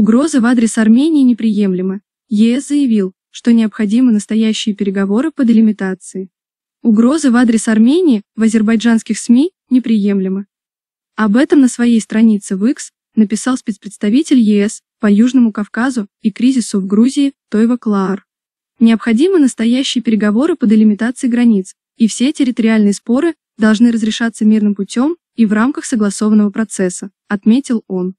Угрозы в адрес Армении неприемлемы. ЕС заявил, что необходимы настоящие переговоры по делимитации. Угрозы в адрес Армении в азербайджанских СМИ неприемлемы. Об этом на своей странице в X написал спецпредставитель ЕС по Южному Кавказу и кризису в Грузии Тойва Клаар. Необходимы настоящие переговоры по делимитации границ, и все территориальные споры должны разрешаться мирным путем и в рамках согласованного процесса, отметил он.